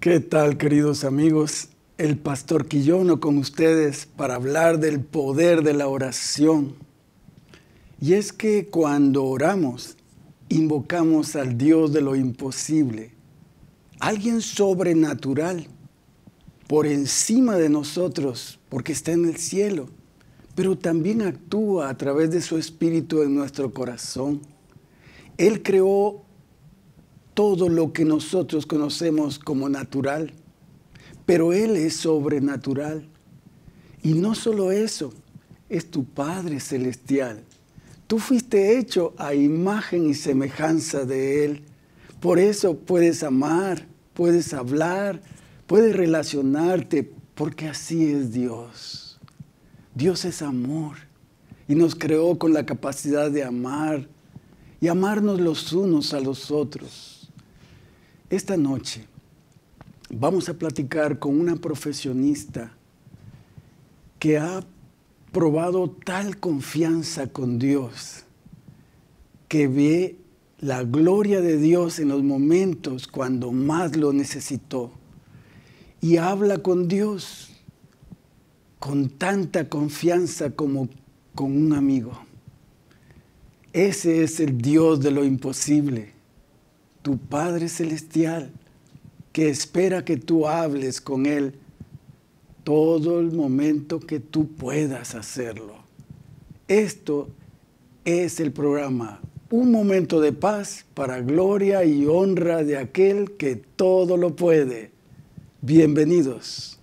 ¿Qué tal, queridos amigos? El pastor Quillono con ustedes para hablar del poder de la oración. Y es que cuando oramos, invocamos al Dios de lo imposible, alguien sobrenatural, por encima de nosotros, porque está en el cielo, pero también actúa a través de su espíritu en nuestro corazón. Él creó todo lo que nosotros conocemos como natural, pero Él es sobrenatural. Y no solo eso, es tu Padre Celestial. Tú fuiste hecho a imagen y semejanza de Él. Por eso puedes amar, puedes hablar, puedes relacionarte, porque así es Dios. Dios es amor y nos creó con la capacidad de amar y amarnos los unos a los otros. Esta noche vamos a platicar con una profesionista que ha probado tal confianza con Dios que ve la gloria de Dios en los momentos cuando más lo necesitó y habla con Dios con tanta confianza como con un amigo. Ese es el Dios de lo imposible tu Padre Celestial, que espera que tú hables con Él todo el momento que tú puedas hacerlo. Esto es el programa, un momento de paz para gloria y honra de aquel que todo lo puede. Bienvenidos.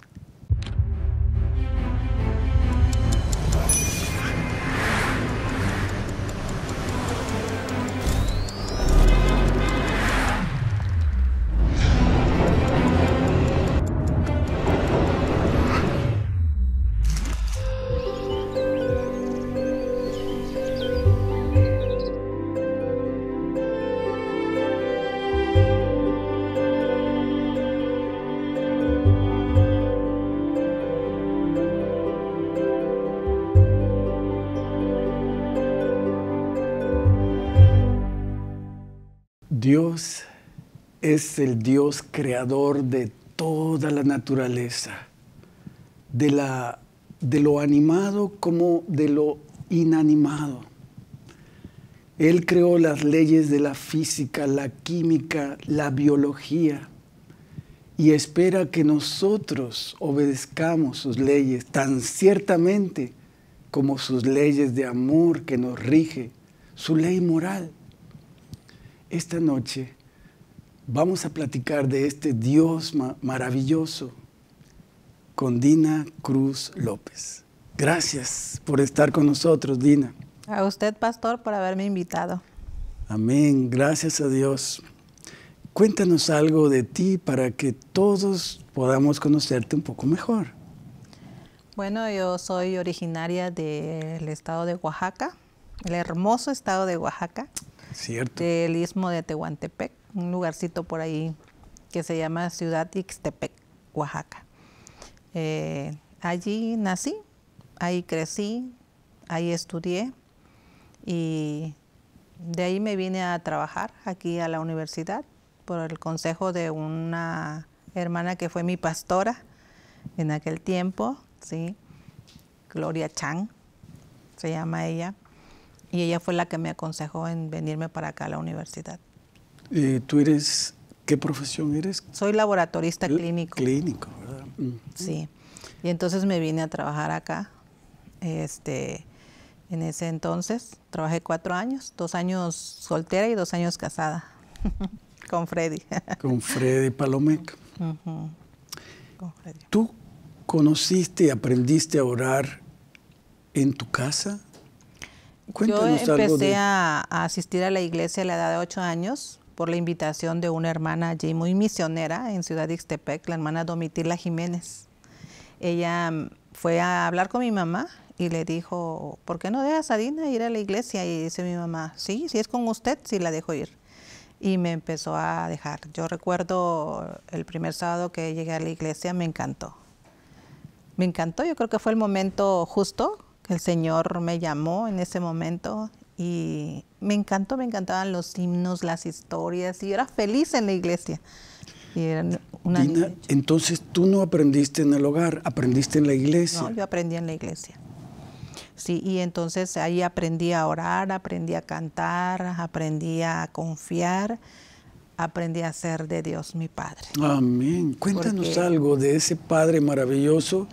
Dios creador de toda la naturaleza, de, la, de lo animado como de lo inanimado. Él creó las leyes de la física, la química, la biología y espera que nosotros obedezcamos sus leyes tan ciertamente como sus leyes de amor que nos rige, su ley moral. Esta noche Vamos a platicar de este Dios maravilloso con Dina Cruz López. Gracias por estar con nosotros, Dina. A usted, pastor, por haberme invitado. Amén, gracias a Dios. Cuéntanos algo de ti para que todos podamos conocerte un poco mejor. Bueno, yo soy originaria del estado de Oaxaca, el hermoso estado de Oaxaca. Del istmo de Tehuantepec un lugarcito por ahí que se llama Ciudad Ixtepec, Oaxaca. Eh, allí nací, ahí crecí, ahí estudié y de ahí me vine a trabajar aquí a la universidad por el consejo de una hermana que fue mi pastora en aquel tiempo, ¿sí? Gloria Chang, se llama ella, y ella fue la que me aconsejó en venirme para acá a la universidad. ¿Tú eres, qué profesión eres? Soy laboratorista clínico. Clínico, ¿verdad? Mm. Sí. Y entonces me vine a trabajar acá. Este, en ese entonces trabajé cuatro años, dos años soltera y dos años casada con Freddy. con Freddy Palomeca. ¿Tú conociste y aprendiste a orar en tu casa? Yo empecé a, asistir a la iglesia a la edad de ocho años por la invitación de una hermana allí muy misionera en Ciudad Ixtepec, la hermana Domitila Jiménez. Ella mm, fue a hablar con mi mamá y le dijo, ¿por qué no dejas a Dina ir a la iglesia? Y dice mi mamá, sí, si es con usted, sí la dejo ir. Y me empezó a dejar. Yo recuerdo el primer sábado que llegué a la iglesia, me encantó. Me encantó, yo creo que fue el momento justo que el Señor me llamó en ese momento y me encantó, me encantaban los himnos, las historias, y era feliz en la iglesia. Y era una entonces tú no aprendiste en el hogar, aprendiste en la iglesia. No, yo aprendí en la iglesia. Sí, y entonces ahí aprendí a orar, aprendí a cantar, aprendí a confiar, aprendí a ser de Dios mi Padre. Amén. Cuéntanos algo de ese Padre maravilloso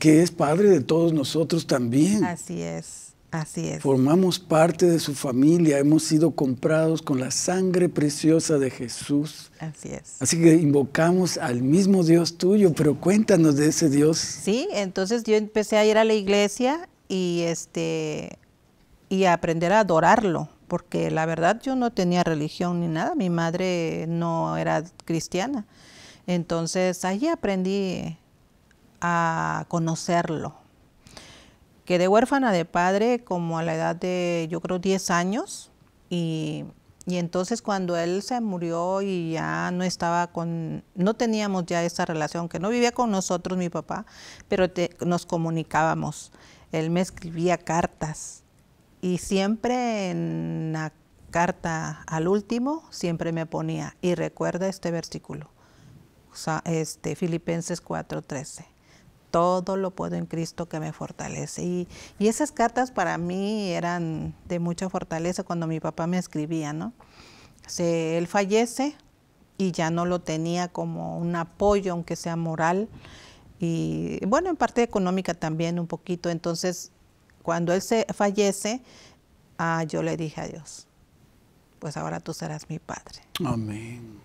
que es Padre de todos nosotros también. Así es. Así es. Formamos parte de su familia, hemos sido comprados con la sangre preciosa de Jesús. Así es. Así que invocamos al mismo Dios tuyo, pero cuéntanos de ese Dios. Sí, entonces yo empecé a ir a la iglesia y este y a aprender a adorarlo, porque la verdad yo no tenía religión ni nada, mi madre no era cristiana. Entonces allí aprendí a conocerlo, Quedé huérfana de padre como a la edad de, yo creo, 10 años. Y, entonces cuando él se murió y ya no estaba con, no teníamos ya esa relación, que no vivía con nosotros mi papá, pero nos comunicábamos. Él me escribía cartas y siempre en la carta al último siempre me ponía y recuerda este versículo, este Filipenses 4:13 todo lo puedo en Cristo que me fortalece. Y, esas cartas para mí eran de mucha fortaleza cuando mi papá me escribía, ¿no? él fallece y ya no lo tenía como un apoyo, aunque sea moral, y bueno, en parte económica también un poquito. Entonces, cuando él se fallece, ah, yo le dije a Dios, pues ahora tú serás mi padre. Amén.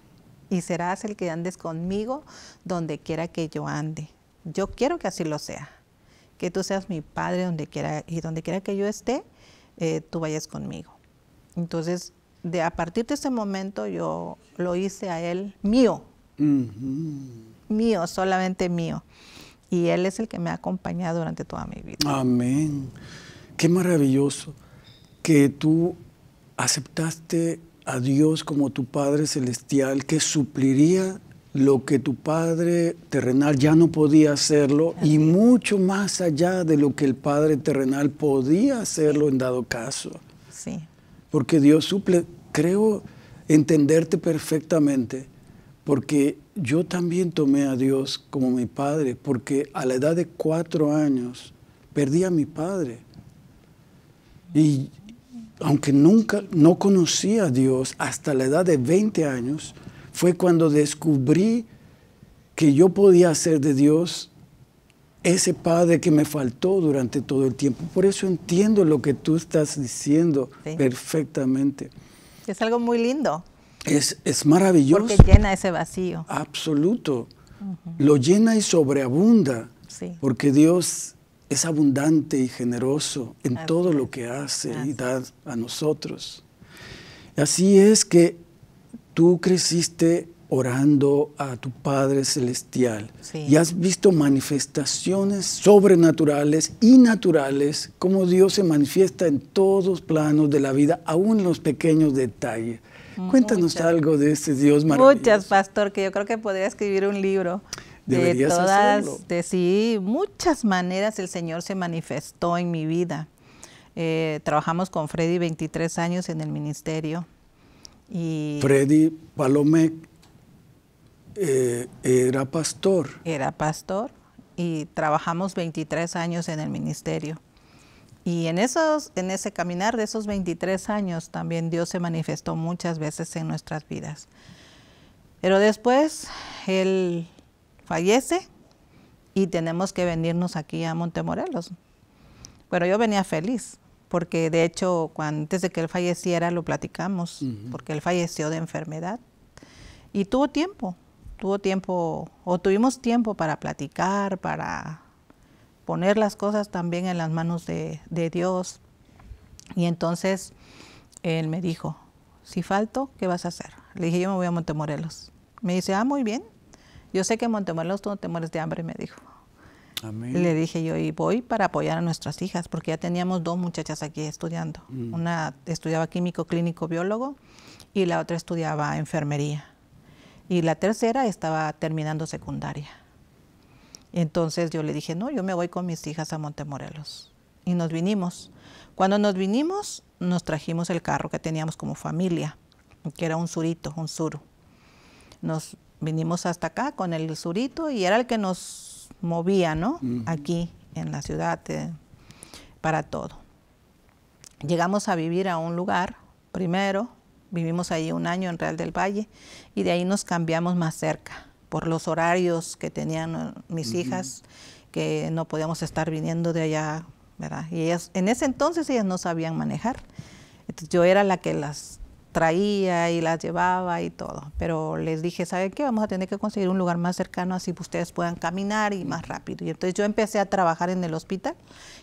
Y serás el que andes conmigo donde quiera que yo ande. Yo quiero que así lo sea. Que tú seas mi padre donde quiera y donde quiera que yo esté, eh, tú vayas conmigo. Entonces, de, a partir de ese momento yo lo hice a él mío. Mío, solamente mío. Y él es el que me ha acompañado durante toda mi vida. Amén. Qué maravilloso que tú aceptaste a Dios como tu Padre Celestial que supliría lo que tu padre terrenal ya no podía hacerlo y mucho más allá de lo que el padre terrenal podía hacerlo en dado caso. Sí. Porque Dios suple, creo entenderte perfectamente, porque yo también tomé a Dios como mi padre, porque a la edad de cuatro años perdí a mi padre. Y aunque nunca no conocí a Dios hasta la edad de 20 años, fue cuando descubrí que yo podía ser de Dios ese Padre que me faltó durante todo el tiempo. Por eso entiendo lo que tú estás diciendo perfectamente. Es algo muy lindo. Es, es, maravilloso. Porque llena ese vacío. Absoluto. Lo llena y sobreabunda. Porque Dios es abundante y generoso en todo lo que hace y da a nosotros. Así es que tú creciste orando a tu Padre Celestial y has visto manifestaciones sobrenaturales y naturales, como Dios se manifiesta en todos los planos de la vida, aún en los pequeños detalles. Cuéntanos algo de este Dios maravilloso. Muchas, pastor, que yo creo que podría escribir un libro. de todas, de sí, muchas maneras el Señor se manifestó en mi vida. Eh, trabajamos con Freddy 23 años en el ministerio Freddy Palomé eh, era pastor. Era pastor y trabajamos 23 años en el ministerio. Y en, esos, en ese caminar de esos 23 años también Dios se manifestó muchas veces en nuestras vidas. Pero después Él fallece y tenemos que venirnos aquí a Montemorelos. Pero yo venía feliz porque de hecho antes de que él falleciera lo platicamos, porque él falleció de enfermedad y tuvo tiempo, tuvo tiempo o tuvimos tiempo para platicar, para poner las cosas también en las manos de, de Dios. Y entonces él me dijo, si falto, ¿qué vas a hacer? Le dije, yo me voy a Montemorelos. Me dice, ah, muy bien. Yo sé que en Montemorelos tú no te mueres de hambre, me dijo. Le dije yo, y voy para apoyar a nuestras hijas, porque ya teníamos dos muchachas aquí estudiando. Mm. Una estudiaba químico clínico biólogo y la otra estudiaba enfermería. Y la tercera estaba terminando secundaria. Entonces yo le dije, no, yo me voy con mis hijas a Montemorelos. Y nos vinimos. Cuando nos vinimos, nos trajimos el carro que teníamos como familia, que era un surito, un suru. Nos vinimos hasta acá con el surito y era el que nos movía, ¿no? Aquí en la ciudad eh, para todo. Llegamos a vivir a un lugar, primero vivimos allí un año en Real del Valle y de ahí nos cambiamos más cerca por los horarios que tenían eh, mis hijas, que no podíamos estar viniendo de allá, ¿verdad? Y ellas, en ese entonces ellas no sabían manejar. yo era la que las traía y las llevaba y todo. Pero les dije, ¿saben qué? Vamos a tener que conseguir un lugar más cercano así que ustedes puedan caminar y más rápido. Y entonces yo empecé a trabajar en el hospital.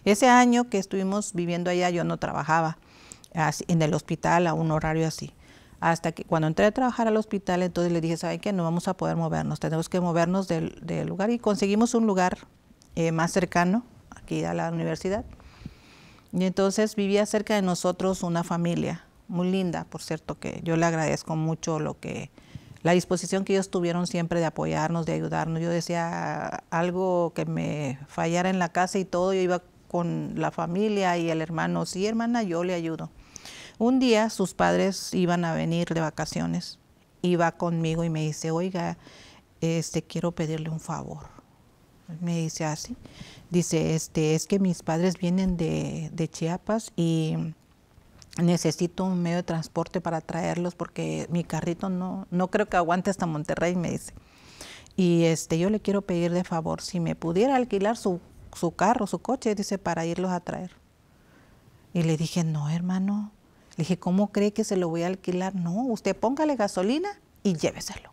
Ese año que estuvimos viviendo allá yo no trabajaba en el hospital a un horario así. Hasta que cuando entré a trabajar al hospital, entonces les dije, ¿saben qué? No vamos a poder movernos, tenemos que movernos del, lugar. Y conseguimos un lugar eh, más cercano aquí a la universidad. Y entonces vivía cerca de nosotros una familia muy linda, por cierto, que yo le agradezco mucho lo que, la disposición que ellos tuvieron siempre de apoyarnos, de ayudarnos. Yo decía algo que me fallara en la casa y todo, yo iba con la familia y el hermano, sí hermana, yo le ayudo. Un día sus padres iban a venir de vacaciones, iba conmigo y me dice, oiga, este, quiero pedirle un favor. Me dice así, dice, este, es que mis padres vienen de, de Chiapas y necesito un medio de transporte para traerlos porque mi carrito no, no creo que aguante hasta Monterrey, me dice. Y este, yo le quiero pedir de favor, si me pudiera alquilar su, su carro, su coche, dice, para irlos a traer. Y le dije, no, hermano. Le dije, ¿cómo cree que se lo voy a alquilar? No, usted póngale gasolina y lléveselo.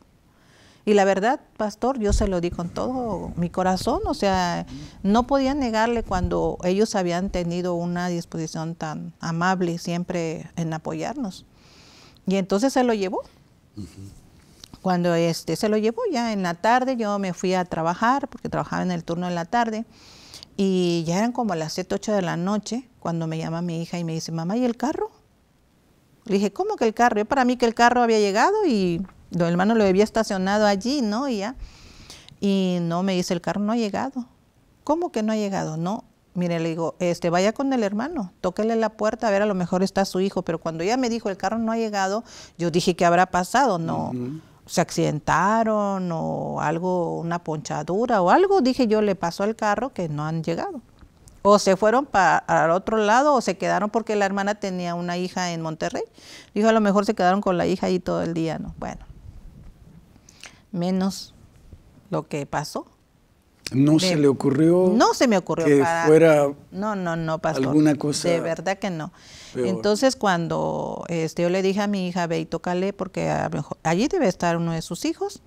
Y la verdad, pastor, yo se lo di con todo mi corazón, o sea, no podía negarle cuando ellos habían tenido una disposición tan amable siempre en apoyarnos. Y entonces se lo llevó. Cuando este, se lo llevó ya en la tarde, yo me fui a trabajar, porque trabajaba en el turno de la tarde, y ya eran como las 7, 8 de la noche, cuando me llama mi hija y me dice, mamá, ¿y el carro? Le dije, ¿cómo que el carro? para mí que el carro había llegado y Don hermano lo había estacionado allí, ¿no? Y ya. Y no, me dice, el carro no ha llegado. ¿Cómo que no ha llegado? No. Mire, le digo, este, vaya con el hermano, tóquele la puerta, a ver, a lo mejor está su hijo. Pero cuando ella me dijo, el carro no ha llegado, yo dije, ¿qué habrá pasado? No. Se accidentaron o algo, una ponchadura o algo, dije yo, le pasó al carro que no han llegado o se fueron para al otro lado o se quedaron porque la hermana tenía una hija en Monterrey. Dijo, a lo mejor se quedaron con la hija ahí todo el día, ¿no? Bueno menos lo que pasó. ¿No se le ocurrió? No se me ocurrió. Que fuera no, no, no, pasó. alguna cosa. De verdad que no. Entonces cuando este, yo le dije a mi hija, ve y tócale, porque allí debe estar uno de sus hijos,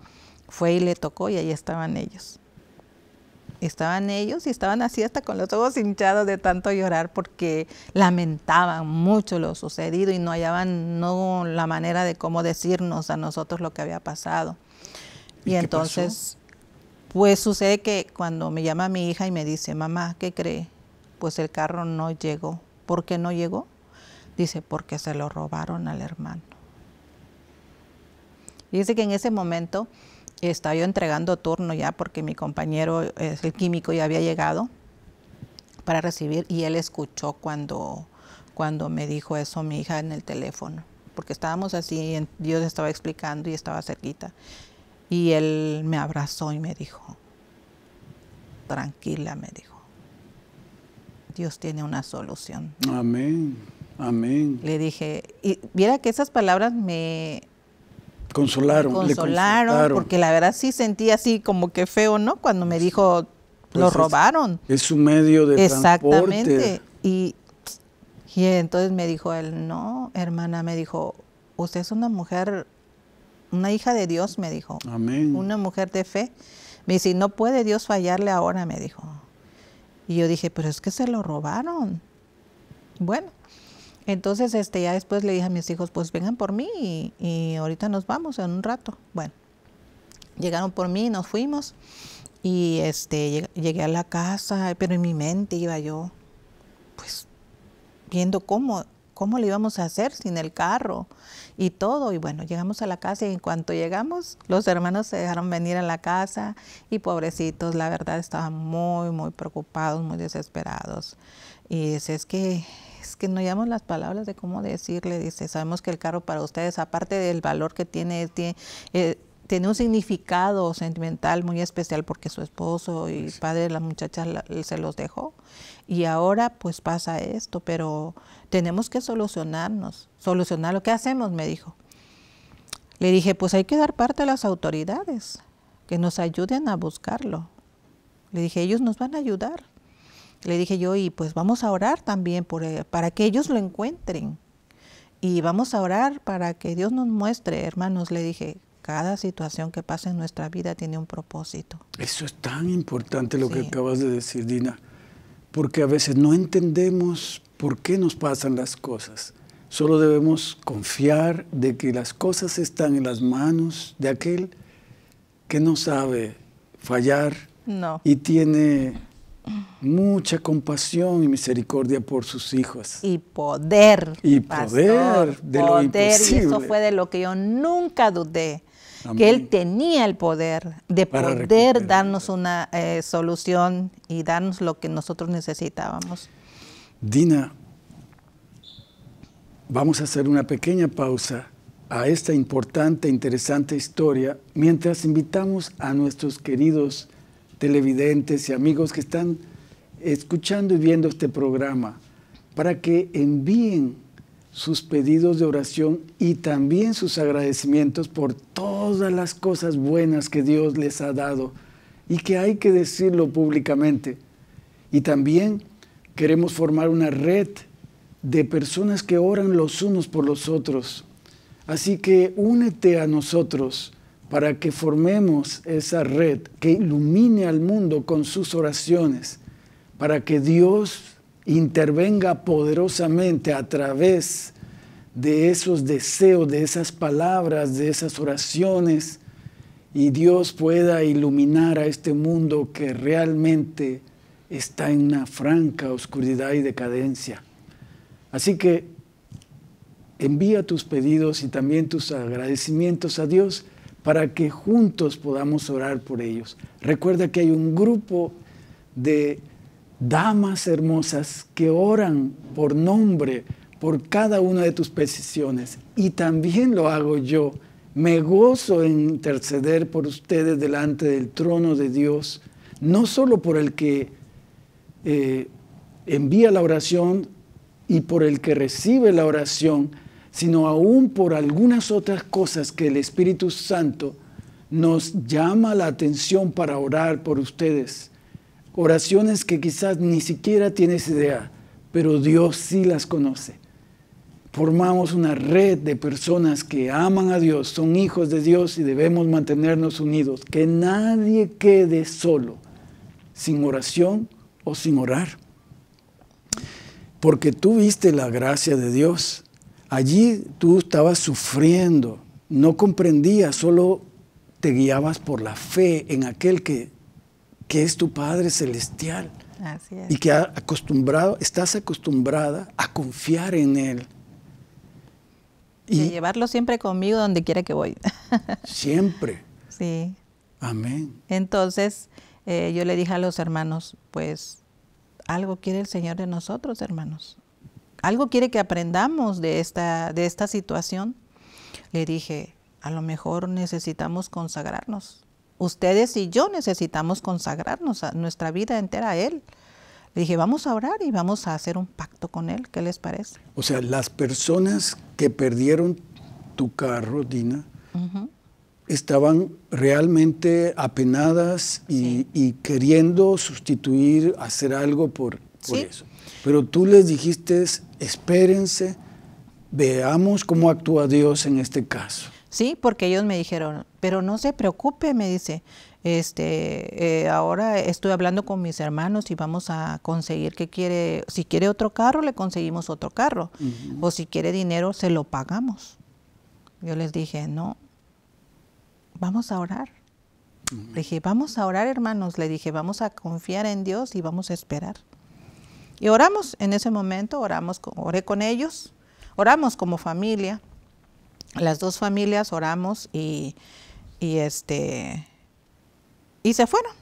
fue y le tocó y ahí estaban ellos. Estaban ellos y estaban así hasta con los ojos hinchados de tanto llorar porque lamentaban mucho lo sucedido y no hallaban no, la manera de cómo decirnos a nosotros lo que había pasado. Y, entonces, pues sucede que cuando me llama mi hija y me dice, mamá, ¿qué cree? Pues el carro no llegó. ¿Por qué no llegó? Dice, porque se lo robaron al hermano. Y dice que en ese momento estaba yo entregando turno ya porque mi compañero, el químico, ya había llegado para recibir y él escuchó cuando, cuando me dijo eso mi hija en el teléfono, porque estábamos así, y Dios estaba explicando y estaba cerquita. Y él me abrazó y me dijo, tranquila, me dijo, Dios tiene una solución. Amén, amén. Le dije, y viera que esas palabras me, Consolaron, consolaron, porque la verdad sí sentí así como que feo, ¿no? Cuando me dijo, lo pues robaron. Es, un medio de Exactamente. Transporte. Y, y entonces me dijo él, no, hermana, me dijo, usted es una mujer una hija de Dios, me dijo. Amén. Una mujer de fe. Me dice, no puede Dios fallarle ahora, me dijo. Y yo dije, pero es que se lo robaron. Bueno, entonces este, ya después le dije a mis hijos, pues vengan por mí y, ahorita nos vamos en un rato. Bueno, llegaron por mí, nos fuimos y este, llegué a la casa, pero en mi mente iba yo, pues, viendo cómo, cómo le íbamos a hacer sin el carro y todo. Y bueno, llegamos a la casa y en cuanto llegamos, los hermanos se dejaron venir a la casa y pobrecitos, la verdad, estaban muy, muy preocupados, muy desesperados. Y dice, es que, es que no llevamos las palabras de cómo decirle, dice, sabemos que el carro para ustedes, aparte del valor que tiene, tiene eh, tiene un significado sentimental muy especial porque su esposo y pues padre de la muchacha se los dejó. Y ahora pues pasa esto, pero tenemos que solucionarnos, solucionar lo que hacemos, me dijo. Le dije, pues hay que dar parte a las autoridades, que nos ayuden a buscarlo. Le dije, ellos nos van a ayudar. Le dije yo, y pues vamos a orar también para que ellos lo encuentren. Y vamos a orar para que Dios nos muestre, hermanos, le dije, cada situación que pasa en nuestra vida tiene un propósito. Eso es tan importante lo que acabas de decir, Dina, porque a veces no entendemos por qué nos pasan las cosas. Solo debemos confiar de que las cosas están en las manos de aquel que no sabe fallar no. y tiene mucha compasión y misericordia por sus hijos. Y poder. Y poder de lo imposible. Y eso fue de lo que yo nunca dudé que Él tenía el poder de poder darnos una eh, solución y darnos lo que nosotros necesitábamos. Dina, vamos a hacer una pequeña pausa a esta importante, e interesante historia, mientras invitamos a nuestros queridos televidentes y amigos que están escuchando y viendo este programa, para que envíen sus pedidos de oración y también sus agradecimientos por todo todas las cosas buenas que Dios les ha dado y que hay que decirlo públicamente. Y también queremos formar una red de personas que oran los unos por los otros. Así que únete a nosotros para que formemos esa red que ilumine al mundo con sus oraciones, para que Dios intervenga poderosamente a través de esos deseos, de esas palabras, de esas oraciones, y Dios pueda iluminar a este mundo que realmente está en una franca oscuridad y decadencia. Así que envía tus pedidos y también tus agradecimientos a Dios para que juntos podamos orar por ellos. Recuerda que hay un grupo de damas hermosas que oran por nombre, por cada una de tus peticiones. Y también lo hago yo. Me gozo en interceder por ustedes delante del trono de Dios, no solo por el que eh, envía la oración y por el que recibe la oración, sino aún por algunas otras cosas que el Espíritu Santo nos llama la atención para orar por ustedes. Oraciones que quizás ni siquiera tienes idea, pero Dios sí las conoce formamos una red de personas que aman a Dios, son hijos de Dios y debemos mantenernos unidos. Que nadie quede solo, sin oración o sin orar. Porque tú viste la gracia de Dios. Allí tú estabas sufriendo, no comprendías, solo te guiabas por la fe en aquel que, que es tu Padre Celestial. Y que acostumbrado, estás acostumbrada a confiar en Él y llevarlo siempre conmigo donde quiera que voy. siempre. Sí. Amén. Entonces eh, yo le dije a los hermanos, pues algo quiere el Señor de nosotros, hermanos. Algo quiere que aprendamos de esta, de esta situación. Le dije, a lo mejor necesitamos consagrarnos. Ustedes y yo necesitamos consagrarnos a nuestra vida entera a Él. Le dije, vamos a orar y vamos a hacer un pacto con él. ¿Qué les parece? O sea, las personas que perdieron tu carro, Dina, estaban realmente apenadas y, queriendo sustituir, hacer algo por, por eso. Pero tú les dijiste, espérense, veamos cómo actúa Dios en este caso. Sí, porque ellos me dijeron, pero no se preocupe, me dice, este, eh, ahora estoy hablando con mis hermanos y vamos a conseguir que quiere, si quiere otro carro, le conseguimos otro carro. O si quiere dinero, se lo pagamos. Yo les dije, no, vamos a orar. Le dije, vamos a orar, hermanos. Le dije, vamos a confiar en Dios y vamos a esperar. Y oramos en ese momento, oramos, oré con ellos, oramos como familia. Las dos familias oramos y, y este, y se fueron.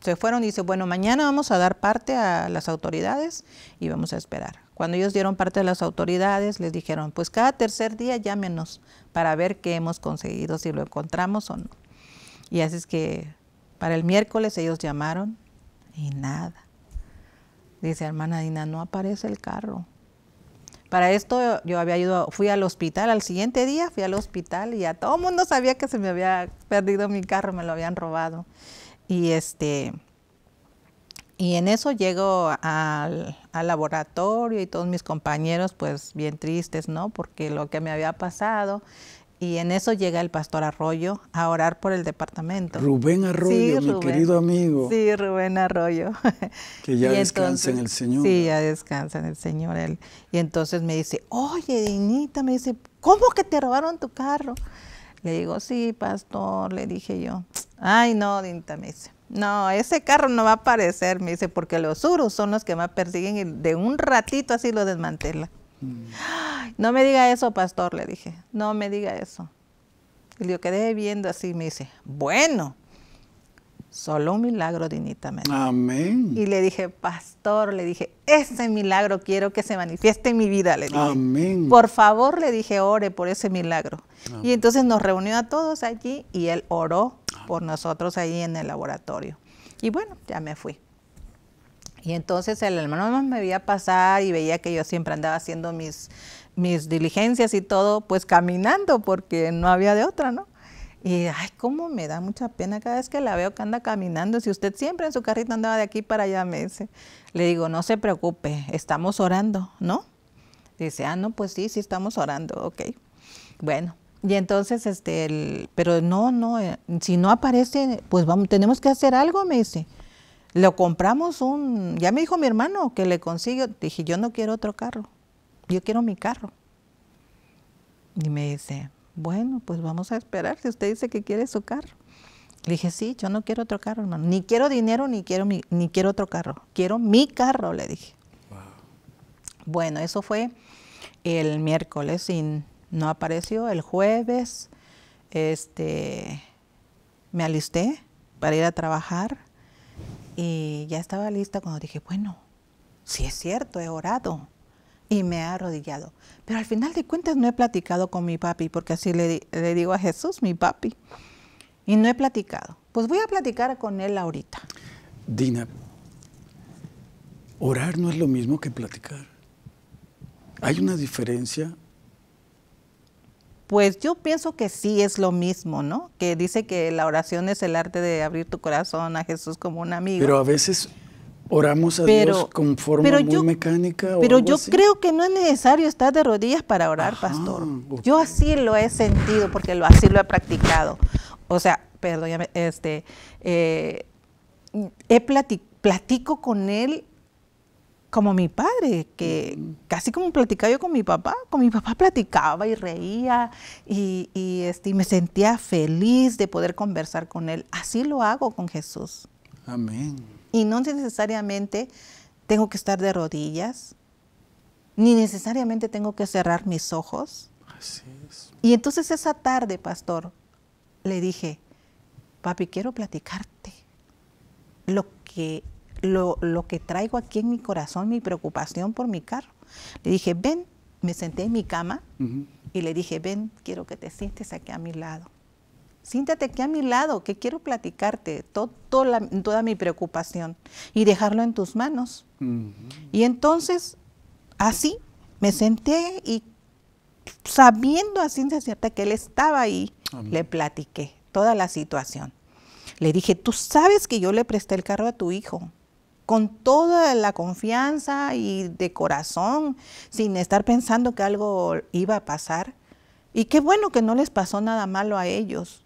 Se fueron y dice, bueno, mañana vamos a dar parte a las autoridades y vamos a esperar. Cuando ellos dieron parte a las autoridades, les dijeron, pues cada tercer día llámenos para ver qué hemos conseguido, si lo encontramos o no. Y así es que para el miércoles ellos llamaron y nada. Dice, hermana Dina, no aparece el carro. Para esto yo había ido, fui al hospital, al siguiente día fui al hospital y a todo el mundo sabía que se me había perdido mi carro, me lo habían robado. Y este y en eso llego al, al laboratorio y todos mis compañeros pues bien tristes, ¿no? Porque lo que me había pasado y en eso llega el pastor Arroyo a orar por el departamento. Rubén Arroyo, mi querido amigo. Sí, Rubén Arroyo. Que ya descansa en el Señor. Sí, ya descansa en el Señor. Él. Y entonces me dice, oye, Dinita, me dice, ¿cómo que te robaron tu carro? Le digo, sí, pastor, le dije yo. Ay, no, Dinita, me dice. No, ese carro no va a aparecer, me dice, porque los urus son los que más persiguen y de un ratito así lo desmantela. No me diga eso, pastor, le dije, no me diga eso. Y yo quedé viendo así, me dice, bueno, solo un milagro, Dinita. Amén. Y le dije, pastor, le dije, ese milagro quiero que se manifieste en mi vida, le dije. Amén. Por favor, le dije, ore por ese milagro. Y entonces nos reunió a todos allí y él oró por nosotros ahí en el laboratorio. Y bueno, ya me fui. Y entonces el hermano me veía pasar y veía que yo siempre andaba haciendo mis, mis diligencias y todo, pues caminando, porque no había de otra, ¿no? Y, ay, cómo me da mucha pena cada vez que la veo que anda caminando. Si usted siempre en su carrito andaba de aquí para allá, me dice. Le digo, no se preocupe, estamos orando, ¿no? Dice, ah, no, pues sí, sí estamos orando, ok. Bueno, y entonces, este, el, pero no, no, eh, si no aparece, pues vamos, tenemos que hacer algo, me dice. Lo compramos un, ya me dijo mi hermano que le consigue, dije, yo no quiero otro carro, yo quiero mi carro. Y me dice, bueno, pues vamos a esperar si usted dice que quiere su carro. Le dije, sí, yo no quiero otro carro, no Ni quiero dinero, ni quiero, ni quiero otro carro. Quiero mi carro, le dije. Bueno, eso fue el miércoles y no apareció. El jueves este, me alisté para ir a trabajar. Y ya estaba lista cuando dije, bueno, sí es cierto, he orado y me he arrodillado. Pero al final de cuentas no he platicado con mi papi, porque así le, le digo a Jesús, mi papi. Y no he platicado. Pues voy a platicar con él ahorita. Dina, orar no es lo mismo que platicar. Hay una diferencia pues yo pienso que sí es lo mismo, ¿no? Que dice que la oración es el arte de abrir tu corazón a Jesús como un amigo. Pero a veces oramos a Dios con forma muy mecánica. O pero yo creo que no es necesario estar de rodillas para orar, pastor. Yo así lo he sentido porque lo, así lo he practicado. O sea, perdóname, este, eh, he platico con él como mi padre, que mm. casi como platicaba yo con mi papá, con mi papá platicaba y reía y, y, este, me sentía feliz de poder conversar con él. Así lo hago con Jesús. Amén. Y no necesariamente tengo que estar de rodillas, ni necesariamente tengo que cerrar mis ojos. Así es. Y entonces esa tarde, pastor, le dije, papi, quiero platicarte lo que lo, que traigo aquí en mi corazón, mi preocupación por mi carro. Le dije, ven, me senté en mi cama y le dije, ven, quiero que te sientes aquí a mi lado. Siéntate aquí a mi lado, que quiero platicarte toda toda mi preocupación y dejarlo en tus manos. Y entonces, así, me senté y sabiendo a ciencia cierta que él estaba ahí, le platiqué toda la situación. Le dije, tú sabes que yo le presté el carro a tu hijo con toda la confianza y de corazón, sin estar pensando que algo iba a pasar. Y qué bueno que no les pasó nada malo a ellos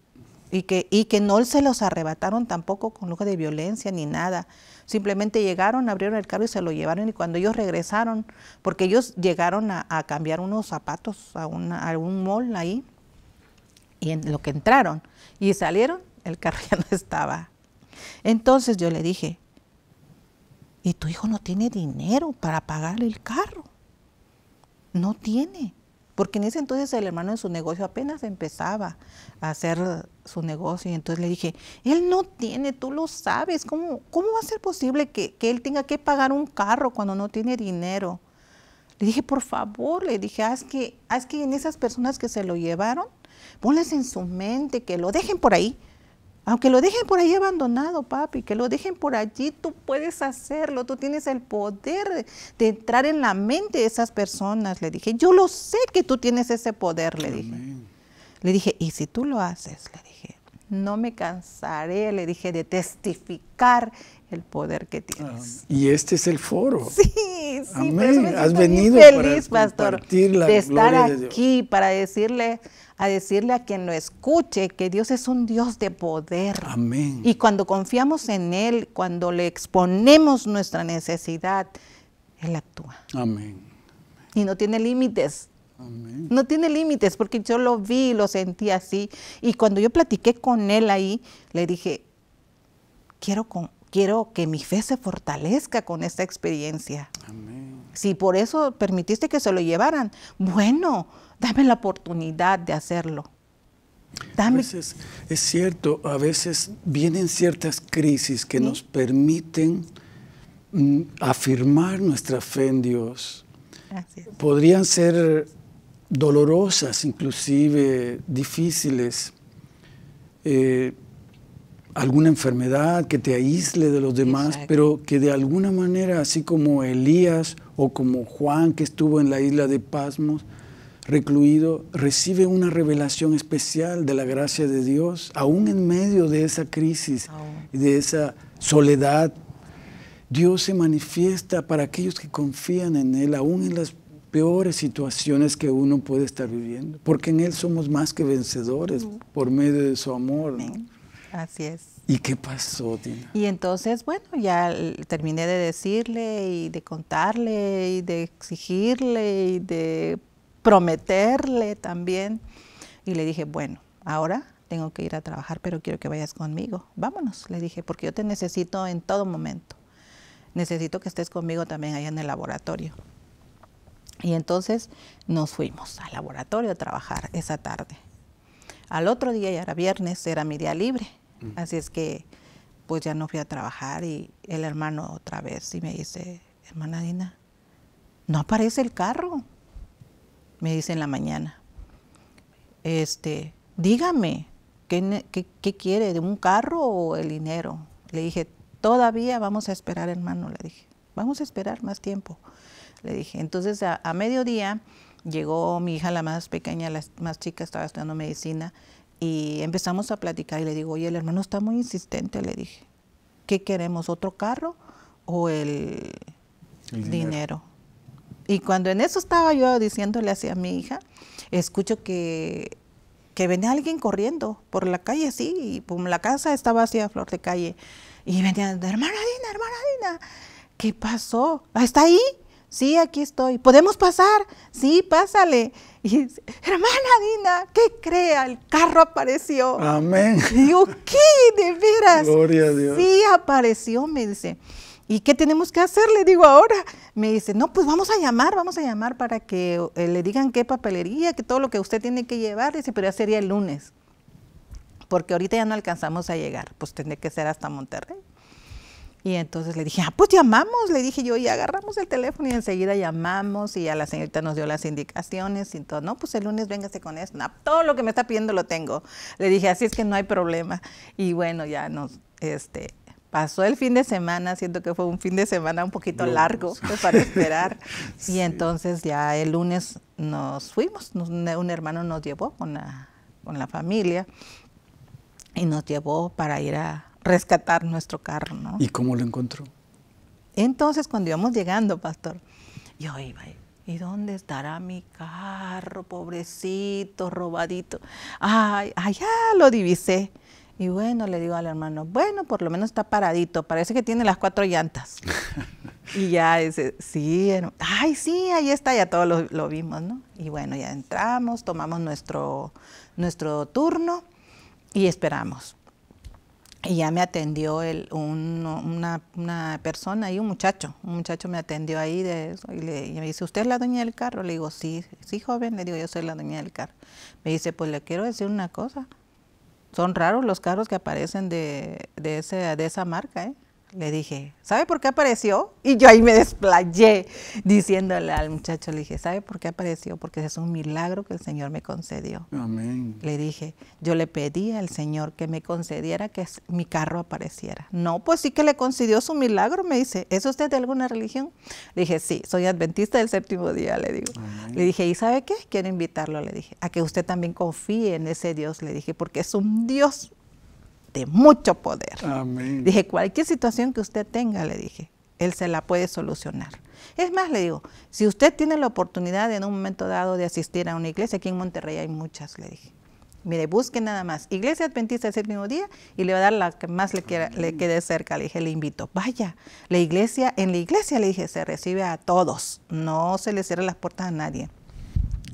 y que, y que no se los arrebataron tampoco con lujo de violencia ni nada. Simplemente llegaron, abrieron el carro y se lo llevaron y cuando ellos regresaron, porque ellos llegaron a, cambiar unos zapatos a, un mall ahí, y en lo que entraron y salieron, el carro ya no estaba. Entonces yo le dije, y tu hijo no tiene dinero para pagarle el carro. No tiene. Porque en ese entonces el hermano en su negocio apenas empezaba a hacer su negocio. Y entonces le dije, él no tiene, tú lo sabes. ¿Cómo, cómo va a ser posible que, él tenga que pagar un carro cuando no tiene dinero? Le dije, por favor, le dije, haz que, haz que en esas personas que se lo llevaron, ponles en su mente que lo dejen por ahí, aunque lo dejen por ahí abandonado, papi, que lo dejen por allí, tú puedes hacerlo, tú tienes el poder de entrar en la mente de esas personas, le dije. Yo lo sé que tú tienes ese poder, le dije. Le dije, y si tú lo haces, le dije, no me cansaré, le dije, de testificar el poder que tienes. y este es el foro. Sí, sí. Has venido feliz, pastor, de estar aquí para decirle a decirle a quien lo escuche que Dios es un Dios de poder. Amén. Y cuando confiamos en Él, cuando le exponemos nuestra necesidad, Él actúa. Amén. Y no tiene límites. Amén. No tiene límites, porque yo lo vi, lo sentí así. Y cuando yo platiqué con Él ahí, le dije, quiero, quiero que mi fe se fortalezca con esta experiencia. Amén. Si por eso permitiste que se lo llevaran, bueno, Dame la oportunidad de hacerlo. es cierto, a veces vienen ciertas crisis que nos permiten mm, afirmar nuestra fe en Dios. Podrían ser dolorosas, inclusive difíciles. Eh, alguna enfermedad que te aísle de los demás, pero que de alguna manera, así como Elías o como Juan que estuvo en la isla de Pasmos, recluido, recibe una revelación especial de la gracia de Dios, aún en medio de esa crisis, y de esa soledad. Dios se manifiesta para aquellos que confían en Él, aún en las peores situaciones que uno puede estar viviendo, porque en Él somos más que vencedores por medio de su amor. Así es. ¿Y qué pasó, Tina? Y entonces, bueno, ya terminé de decirle y de contarle y de exigirle y de prometerle también. Y le dije, bueno, ahora tengo que ir a trabajar, pero quiero que vayas conmigo. Vámonos, le dije, porque yo te necesito en todo momento. Necesito que estés conmigo también allá en el laboratorio. Y entonces nos fuimos al laboratorio a trabajar esa tarde. Al otro día, ya era viernes, era mi día libre. Así es que pues ya no fui a trabajar y el hermano otra vez y me dice, hermana Dina, no aparece el carro me dice en la mañana, este, dígame, ¿qué, quiere? ¿De un carro o el dinero? Le dije, todavía vamos a esperar, hermano, le dije, vamos a esperar más tiempo. Le dije, entonces a, mediodía llegó mi hija, la más pequeña, la más chica, estaba estudiando medicina, y empezamos a platicar y le digo, oye, el hermano está muy insistente, le dije, ¿qué queremos? ¿Otro carro o el, dinero? Y cuando en eso estaba yo diciéndole hacia mi hija, escucho que, venía alguien corriendo por la calle, así, y la casa estaba así a flor de calle. Y venía, hermana Dina, hermana Dina, ¿qué pasó? ¿Está ahí? Sí, aquí estoy. ¿Podemos pasar? Sí, pásale. Y dice, hermana Dina, ¿qué crea? El carro apareció. Amén. Y ¿qué? ¿De veras? Gloria a Dios. Sí, apareció, me dice. ¿y qué tenemos que hacer? Le digo ahora. Me dice, no, pues vamos a llamar, vamos a llamar para que eh, le digan qué papelería, que todo lo que usted tiene que llevar. Dice, pero ya sería el lunes, porque ahorita ya no alcanzamos a llegar, pues tendría que ser hasta Monterrey. Y entonces le dije, ah, pues llamamos, le dije yo, y agarramos el teléfono y enseguida llamamos y a la señorita nos dio las indicaciones y todo, no, pues el lunes véngase con eso. todo lo que me está pidiendo lo tengo. Le dije, así es que no hay problema. Y bueno, ya nos, este, pasó el fin de semana, siento que fue un fin de semana un poquito largo para esperar. Y entonces ya el lunes nos fuimos, un hermano nos llevó con la, familia y nos llevó para ir a rescatar nuestro carro, ¿Y cómo lo encontró? Entonces cuando íbamos llegando, pastor, yo iba ¿Y dónde estará mi carro, pobrecito, robadito? Ay, allá lo divisé. Y bueno, le digo al hermano, bueno, por lo menos está paradito, parece que tiene las cuatro llantas. y ya dice, sí, ay, sí, ahí está, ya todos lo, vimos, ¿no? Y bueno, ya entramos, tomamos nuestro, nuestro turno y esperamos. Y ya me atendió el, una, una, persona ahí, un muchacho, un muchacho me atendió ahí de eso, y, le, y me dice, ¿usted es la dueña del carro? Le digo, sí, sí, joven, le digo, yo soy la dueña del carro. Me dice, pues le quiero decir una cosa son raros los carros que aparecen de, de, ese, de esa marca, ¿eh? Le dije, ¿sabe por qué apareció? Y yo ahí me desplayé diciéndole al muchacho, le dije, ¿sabe por qué apareció? Porque es un milagro que el Señor me concedió. Le dije, yo le pedí al Señor que me concediera que mi carro apareciera. No, pues sí que le concedió su milagro, me dice, ¿es usted de alguna religión? Le dije, sí, soy adventista del séptimo día, le digo. Le dije, ¿y sabe qué? Quiero invitarlo, le dije, a que usted también confíe en ese Dios, le dije, porque es un Dios de mucho poder. Dije, cualquier situación que usted tenga, le dije, Él se la puede solucionar. Es más, le digo, si usted tiene la oportunidad en un momento dado de asistir a una iglesia, aquí en Monterrey hay muchas, le dije. Mire, busque nada más. Iglesia Adventista ese mismo día y le va a dar la que más le, le quede cerca. Le dije, le invito. Vaya, la iglesia, en la iglesia le dije, se recibe a todos. No se le cierran las puertas a nadie.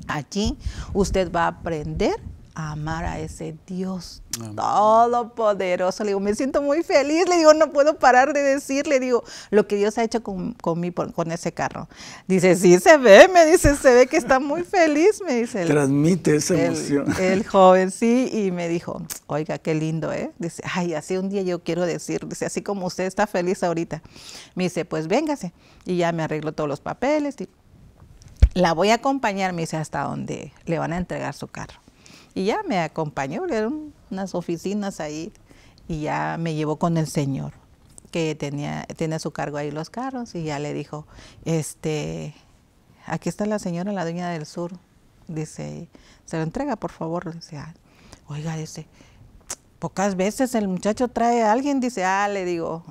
Allí usted va a aprender a amar a ese Dios todopoderoso. Le digo, me siento muy feliz. Le digo, no puedo parar de decirle, le digo, lo que Dios ha hecho con, con, mí, con ese carro. Dice, sí se ve, me dice, se ve que está muy feliz, me dice. Transmite esa emoción. El, joven, sí, y me dijo, oiga, qué lindo, ¿eh? Dice, ay, así un día yo quiero decir, dice, así como usted está feliz ahorita. Me dice, pues véngase. Y ya me arreglo todos los papeles. Y la voy a acompañar, me dice, hasta donde le van a entregar su carro. Y ya me acompañó, eran unas oficinas ahí, y ya me llevó con el señor, que tenía, su cargo ahí los carros, y ya le dijo, este, aquí está la señora, la dueña del sur, dice, se lo entrega, por favor, dice, ah, oiga, dice, pocas veces el muchacho trae a alguien, dice, ah, le digo,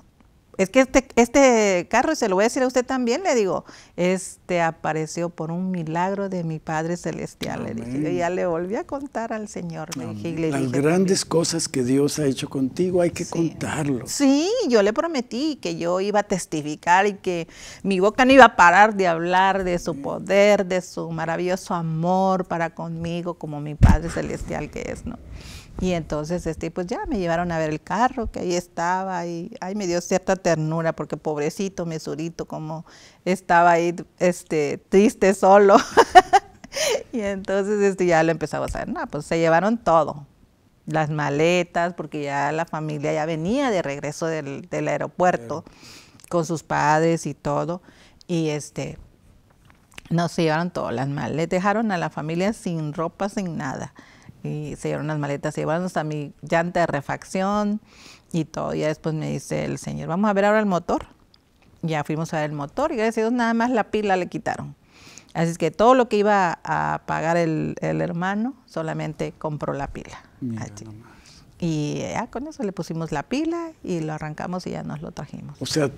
es que este, este carro, y se lo voy a decir a usted también, le digo, este apareció por un milagro de mi Padre Celestial, le dije. ya le volví a contar al Señor, me Las grandes cosas que Dios ha hecho contigo hay que contarlo. Sí, yo le prometí que yo iba a testificar y que mi boca no iba a parar de hablar de su poder, de su maravilloso amor para conmigo como mi Padre Celestial que es, ¿no? Y entonces, este, pues ya me llevaron a ver el carro que ahí estaba y ay, me dio cierta ternura porque pobrecito, mesurito, como estaba ahí este, triste solo. y entonces este, ya lo empezaba a hacer. No, pues se llevaron todo, las maletas, porque ya la familia ya venía de regreso del, aeropuerto con sus padres y todo. Y este, no se llevaron todas las maletas, dejaron a la familia sin ropa, sin nada y se llevaron las maletas, se llevaron hasta mi llanta de refacción y todo. Y ya después me dice el señor, vamos a ver ahora el motor. Ya fuimos a ver el motor y gracias a Dios nada más la pila le quitaron. Así es que todo lo que iba a pagar el, hermano, solamente compró la pila. Y ya con eso le pusimos la pila y lo arrancamos y ya nos lo trajimos. O sea,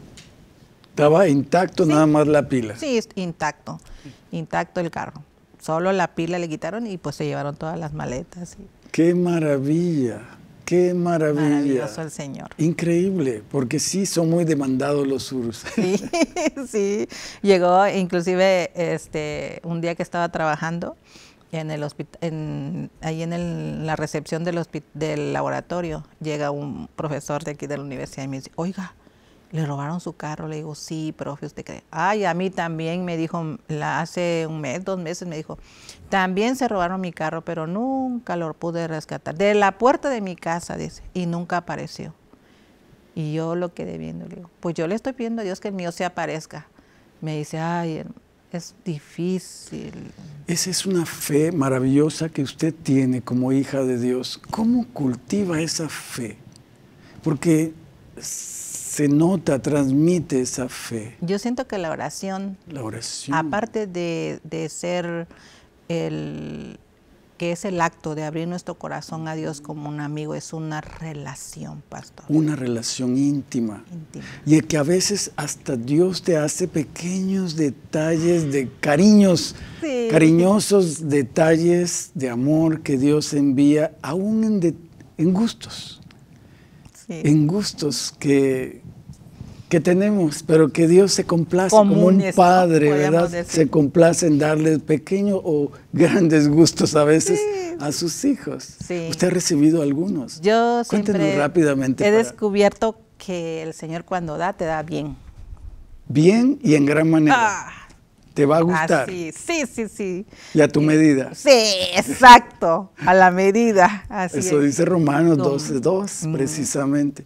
estaba intacto nada más la pila. Sí, intacto, intacto el carro solo la pila le quitaron y pues se llevaron todas las maletas. ¡Qué maravilla! ¡Qué maravilla! Maravilloso el Señor. Increíble, porque sí son muy demandados los surus. Sí, sí. Llegó inclusive este, un día que estaba trabajando en el en, ahí en, la recepción del, del laboratorio, llega un profesor de aquí de la universidad y me dice, oiga, le robaron su carro. Le digo, sí, profe, ¿usted cree? Ay, a mí también me dijo, hace un mes, dos meses me dijo, también se robaron mi carro, pero nunca lo pude rescatar. De la puerta de mi casa, dice, y nunca apareció. Y yo lo quedé viendo, le digo, pues yo le estoy pidiendo a Dios que el mío se aparezca. Me dice, ay, es difícil. Esa es una fe maravillosa que usted tiene como hija de Dios. ¿Cómo cultiva esa fe? Porque se nota, transmite esa fe. Yo siento que la oración, la oración. aparte de, ser el que es el acto de abrir nuestro corazón a Dios como un amigo, es una relación, pastor. Una relación íntima. Y que a veces hasta Dios te hace pequeños detalles de cariños, cariñosos detalles de amor que Dios envía, aún en, en gustos. En gustos que, que tenemos, pero que Dios se complace como un padre, ¿verdad? Se complace en darle pequeños o grandes gustos a veces a sus hijos. Usted ha recibido algunos. Yo Cuéntenos rápidamente. He descubierto que el Señor cuando da, te da bien. Bien y en gran manera. Ah. te va a gustar. Sí, sí, sí. Y a tu medida. Sí, exacto, a la medida. Eso dice Romanos 12, 2, mm. precisamente.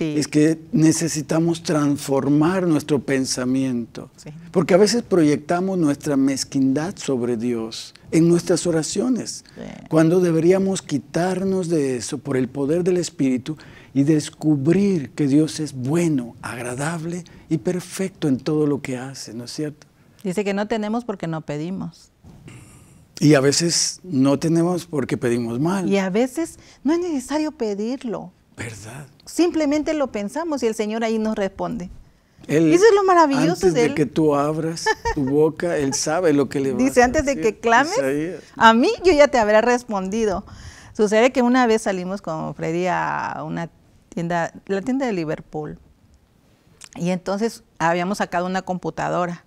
Es que necesitamos transformar nuestro pensamiento. Porque a veces proyectamos nuestra mezquindad sobre Dios en nuestras oraciones, cuando deberíamos quitarnos de eso por el poder del Espíritu y descubrir que Dios es bueno, agradable y perfecto en todo lo que hace, ¿no es cierto? Dice que no tenemos porque no pedimos. Y a veces no tenemos porque pedimos mal. Y a veces no es necesario pedirlo. ¿Verdad? simplemente lo pensamos y el Señor ahí nos responde. Él, Eso es lo maravilloso antes de, que tú abras tu boca, Él sabe lo que le va Dice, antes de que clames, a mí yo ya te habré respondido. Sucede que una vez salimos con Freddy a una tienda, la tienda de Liverpool, y entonces habíamos sacado una computadora.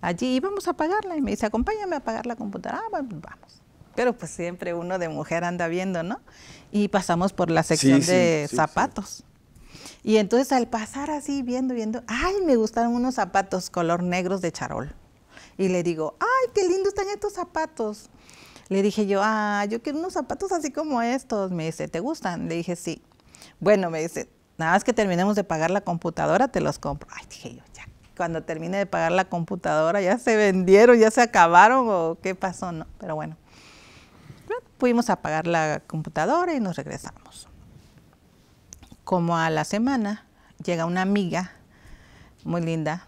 Allí íbamos a pagarla y me dice, acompáñame a pagar la computadora. Ah, pues vamos pero pues siempre uno de mujer anda viendo, ¿no? Y pasamos por la sección de zapatos. y entonces al pasar así, viendo, viendo, ay, me gustaron unos zapatos color negros de charol. Y le digo, ay, qué lindos están estos zapatos. Le dije yo, ah, yo quiero unos zapatos así como estos. Me dice, ¿te gustan? Le dije, sí. Bueno, me dice, nada más que terminemos de pagar la computadora, te los compro. Ay, dije yo, ya. Cuando termine de pagar la computadora, ya se vendieron, ya se acabaron o qué pasó, ¿no? Pero bueno. Pudimos apagar la computadora y nos regresamos. Como a la semana llega una amiga muy linda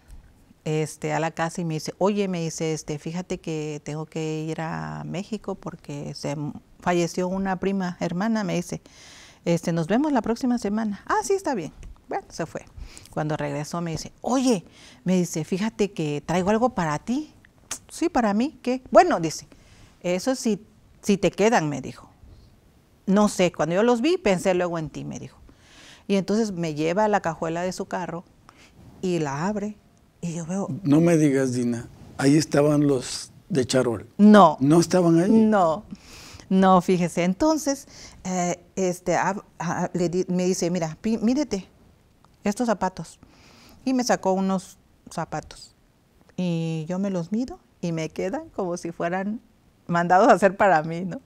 este, a la casa y me dice, oye, me dice, este, fíjate que tengo que ir a México porque se falleció una prima hermana, me dice, este, nos vemos la próxima semana. Ah, sí, está bien. Bueno, se fue. Cuando regresó me dice, oye, me dice, fíjate que traigo algo para ti. Sí, para mí, ¿qué? Bueno, dice, eso sí si te quedan, me dijo. No sé, cuando yo los vi pensé luego en ti, me dijo. Y entonces me lleva a la cajuela de su carro y la abre y yo veo... No me digas, Dina, ahí estaban los de Charol. No. ¿No estaban ahí? No, no, fíjese. Entonces, eh, este, me dice, mira, mírete estos zapatos. Y me sacó unos zapatos. Y yo me los mido y me quedan como si fueran mandados a hacer para mí, ¿no?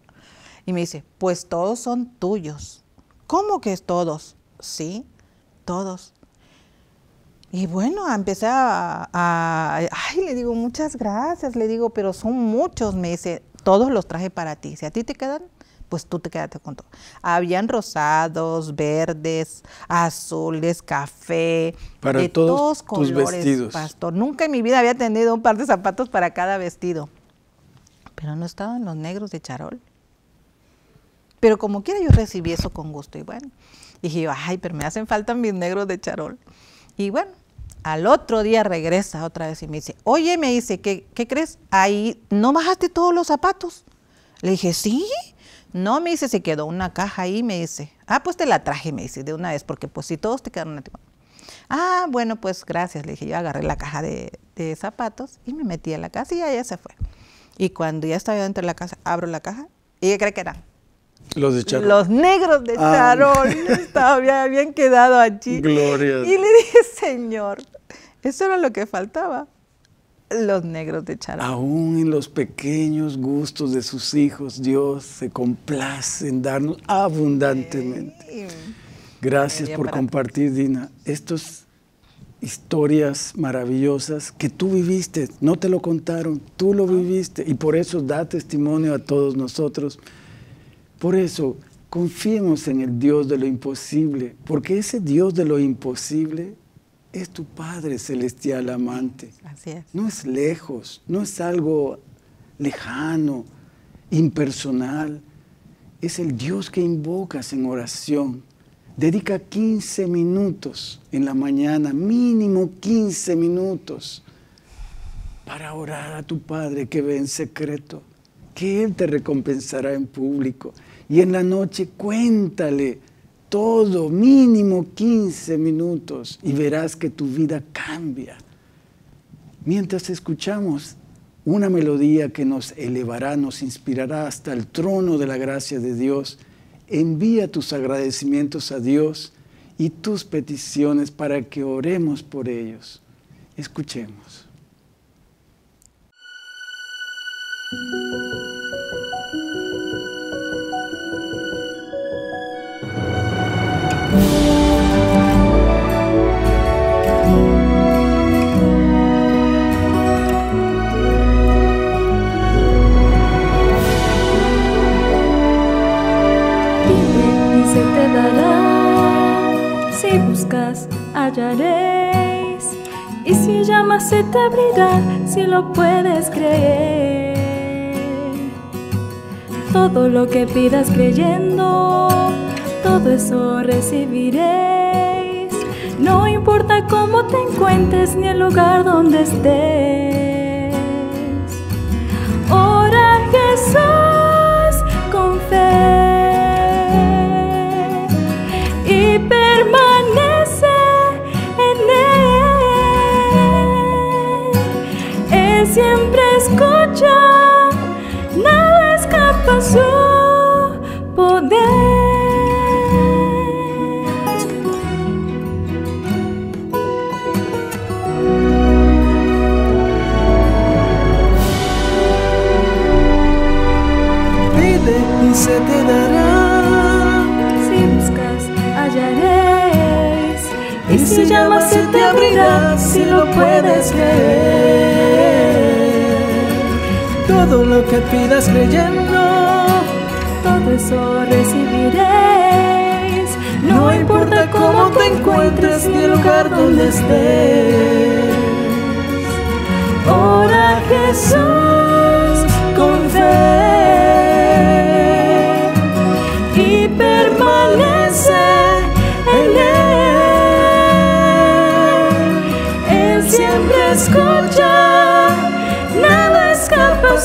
Y me dice, pues todos son tuyos. ¿Cómo que es todos? Sí, todos. Y bueno, empecé a, ay, le digo, muchas gracias, le digo, pero son muchos, me dice, todos los traje para ti. Si a ti te quedan, pues tú te quedaste con todo. Habían rosados, verdes, azules, café, para de todos, colores, tus vestidos. pastor. Nunca en mi vida había tenido un par de zapatos para cada vestido pero no estaban los negros de charol. Pero como quiera yo recibí eso con gusto y bueno, dije yo, ay, pero me hacen falta mis negros de charol. Y bueno, al otro día regresa otra vez y me dice, oye, me dice, ¿qué, crees? Ahí, ¿no bajaste todos los zapatos? Le dije, sí. No, me dice, se quedó una caja ahí, me dice. Ah, pues te la traje, me dice, de una vez, porque pues si todos te quedaron a Ah, bueno, pues gracias, le dije. Yo agarré la caja de, zapatos y me metí a la casa y allá se fue. Y cuando ya estaba dentro de la casa, abro la caja y ¿qué cree que eran? Los de Charol. Los negros de ah. Charol. habían quedado allí. Gloria. Y le dije, Señor, eso era lo que faltaba. Los negros de Charol. Aún en los pequeños gustos de sus hijos, Dios se complace en darnos abundantemente. Gracias por compartir, Dina. Dina. es historias maravillosas que tú viviste, no te lo contaron, tú lo viviste y por eso da testimonio a todos nosotros. Por eso confiemos en el Dios de lo imposible, porque ese Dios de lo imposible es tu Padre Celestial amante. Así es. No es lejos, no es algo lejano, impersonal. Es el Dios que invocas en oración Dedica 15 minutos en la mañana, mínimo 15 minutos, para orar a tu Padre que ve en secreto, que Él te recompensará en público. Y en la noche cuéntale todo, mínimo 15 minutos, y verás que tu vida cambia. Mientras escuchamos una melodía que nos elevará, nos inspirará hasta el trono de la gracia de Dios, envía tus agradecimientos a Dios y tus peticiones para que oremos por ellos. Escuchemos. hallaréis. Y si llamas se te abrirá, si lo puedes creer. Todo lo que pidas creyendo, todo eso recibiréis. No importa cómo te encuentres ni el lugar donde estés. Ora Jesús con fe y permanece. su poder. Pide y se te dará. Si buscas, hallaréis. Y si llamas, se te abrirá si lo puedes creer. Todo lo que pidas creyendo todo eso recibiréis. No importa cómo te encuentres ni el lugar donde estés. Ora Jesús con fe y permanece en Él. Él siempre escucha, nada escapa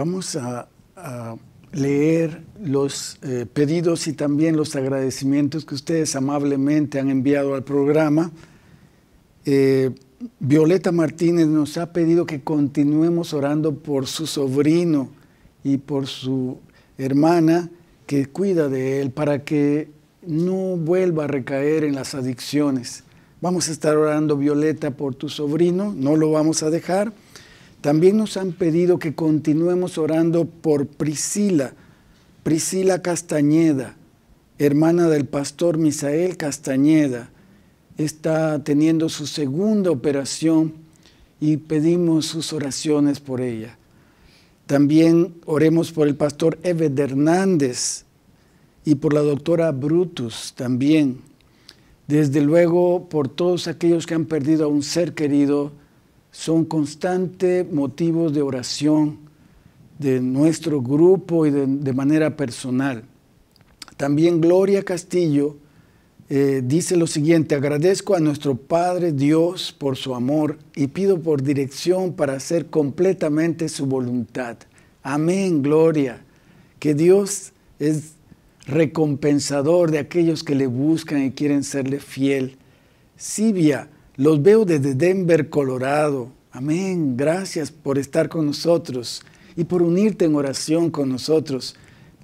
vamos a, leer los eh, pedidos y también los agradecimientos que ustedes amablemente han enviado al programa. Eh, Violeta Martínez nos ha pedido que continuemos orando por su sobrino y por su hermana que cuida de él para que no vuelva a recaer en las adicciones. Vamos a estar orando, Violeta, por tu sobrino, no lo vamos a dejar. También nos han pedido que continuemos orando por Priscila, Priscila Castañeda, hermana del pastor Misael Castañeda. Está teniendo su segunda operación y pedimos sus oraciones por ella. También oremos por el pastor Eved Hernández y por la doctora Brutus también. Desde luego por todos aquellos que han perdido a un ser querido son constantes motivos de oración de nuestro grupo y de, manera personal. También Gloria Castillo eh, dice lo siguiente, agradezco a nuestro Padre Dios por su amor y pido por dirección para hacer completamente su voluntad. Amén, Gloria, que Dios es recompensador de aquellos que le buscan y quieren serle fiel. Sibia, los veo desde Denver, Colorado. Amén. Gracias por estar con nosotros y por unirte en oración con nosotros.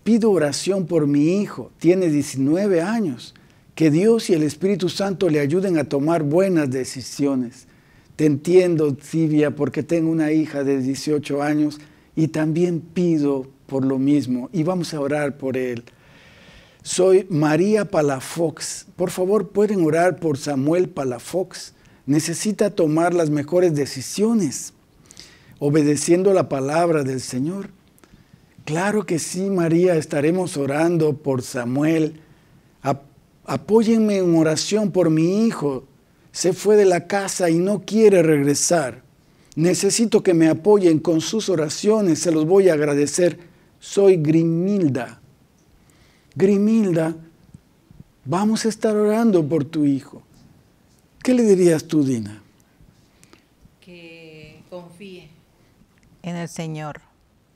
Pido oración por mi hijo. Tiene 19 años. Que Dios y el Espíritu Santo le ayuden a tomar buenas decisiones. Te entiendo, Silvia, porque tengo una hija de 18 años y también pido por lo mismo y vamos a orar por él. Soy María Palafox. Por favor, pueden orar por Samuel Palafox necesita tomar las mejores decisiones, obedeciendo la palabra del Señor. Claro que sí, María, estaremos orando por Samuel. apóyenme en oración por mi hijo. Se fue de la casa y no quiere regresar. Necesito que me apoyen con sus oraciones, se los voy a agradecer. Soy Grimilda. Grimilda, vamos a estar orando por tu hijo. ¿Qué le dirías tú, Dina? Que confíe en el Señor